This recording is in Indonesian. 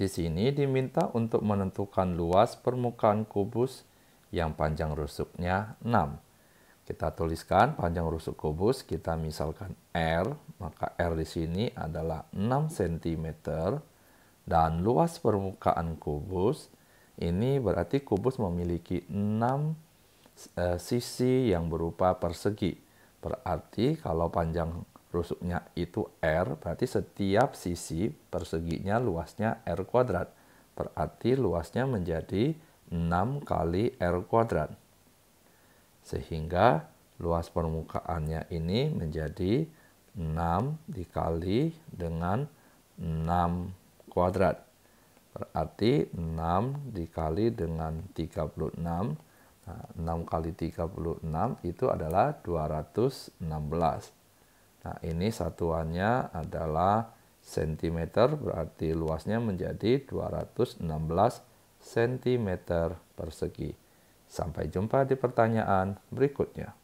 Di sini diminta untuk menentukan luas permukaan kubus yang panjang rusuknya 6. Kita tuliskan panjang rusuk kubus, kita misalkan R, maka R di sini adalah 6 cm dan luas permukaan kubus ini berarti kubus memiliki 6 e, eh, sisi yang berupa persegi. Berarti kalau panjang rusuknya itu R, berarti setiap sisi perseginya luasnya R kuadrat. Berarti luasnya menjadi 6 kali R kuadrat. Sehingga luas permukaannya ini menjadi 6 dikali dengan 6 kuadrat. Berarti 6 dikali dengan 36. Nah, 6 kali 36 itu adalah 216. Nah, ini satuannya adalah cm berarti luasnya menjadi 216 cm persegi. Sampai jumpa di pertanyaan berikutnya.